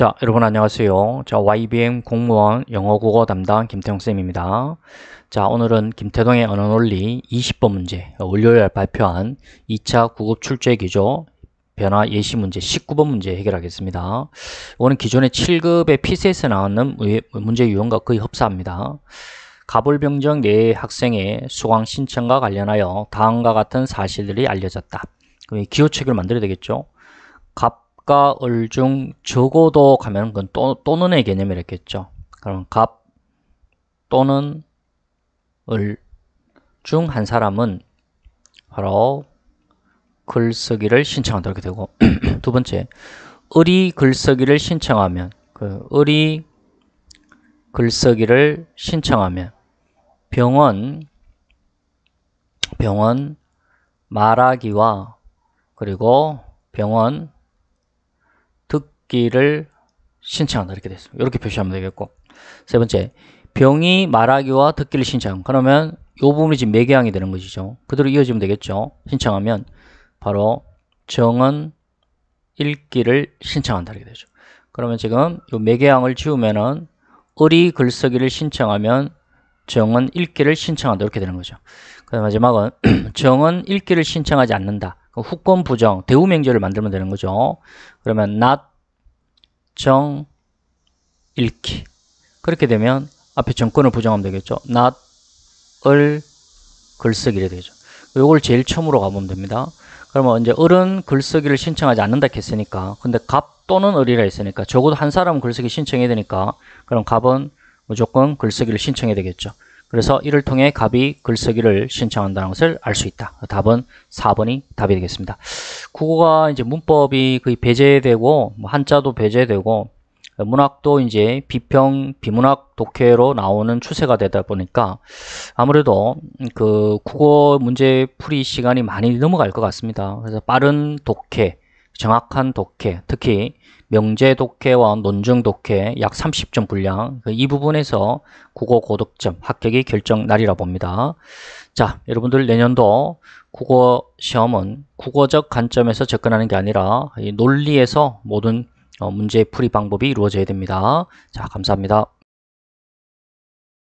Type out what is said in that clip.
자, 여러분 안녕하세요. 자, YBM 공무원 영어국어 담당 김태용쌤입니다. 자, 오늘은 김태동의 언어논리 20번 문제, 월요일 발표한 2차 구급 출제 기조 변화 예시 문제 19번 문제 해결하겠습니다. 이거는 기존의 7급의 PC에서 나오는 문제 유형과 거의 흡사합니다. 가불병정 내 학생의 수강 신청과 관련하여 다음과 같은 사실들이 알려졌다. 기호책을 만들어야 되겠죠. 가, 을 중 적어도 가면 그건 또, 또는의 개념이랬겠죠. 그러면갑 또는 을 중 한 사람은 바로 글쓰기를 신청한다 이렇게 되고 두 번째 을이 글쓰기를 신청하면 그 을이 글쓰기를 신청하면 병원 병원 말하기와 그리고 병원 복귀를 신청한다 이렇게 됐습니다. 이렇게 표시하면 되겠고 세 번째 병이 말하기와 듣기를 신청 그러면 이 부분이 지금 매개항이 되는 것이죠. 그대로 이어지면 되겠죠. 신청하면 바로 정은 읽기를 신청한다 이렇게 되죠. 그러면 지금 이 매개항을 지우면은 을이 글쓰기를 신청하면 정은 읽기를 신청한다 이렇게 되는 거죠. 그다음 마지막은 정은 읽기를 신청하지 않는다. 후권 부정, 대우명제를 만들면 되는 거죠. 그러면 not 정 읽기 그렇게 되면 앞에 정권을 부정하면 되겠죠 not, 을, 글쓰기를 되죠 요걸 제일 처음으로 가보면 됩니다 그러면 이제 을은 글쓰기를 신청하지 않는다 했으니까 근데 갑 또는 을이라 했으니까 적어도 한 사람은 글쓰기 신청해야 되니까 그럼 갑은 무조건 글쓰기를 신청해야 되겠죠 그래서 이를 통해 갑이 글쓰기를 신청한다는 것을 알 수 있다. 답은 4번이 답이 되겠습니다. 국어가 이제 문법이 거의 배제되고 뭐 한자도 배제되고 문학도 이제 비평, 비문학 독해로 나오는 추세가 되다 보니까 아무래도 그 국어 문제 풀이 시간이 많이 넘어갈 것 같습니다. 그래서 빠른 독해, 정확한 독해, 특히 명제 독해와 논증 독해 약 30점 분량 이 부분에서 국어 고득점 합격이 결정날이라 봅니다. 자, 여러분들 내년도 국어 시험은 국어적 관점에서 접근하는 게 아니라 논리에서 모든 어, 문제의 풀이 방법이 이루어져야 됩니다. 자, 감사합니다.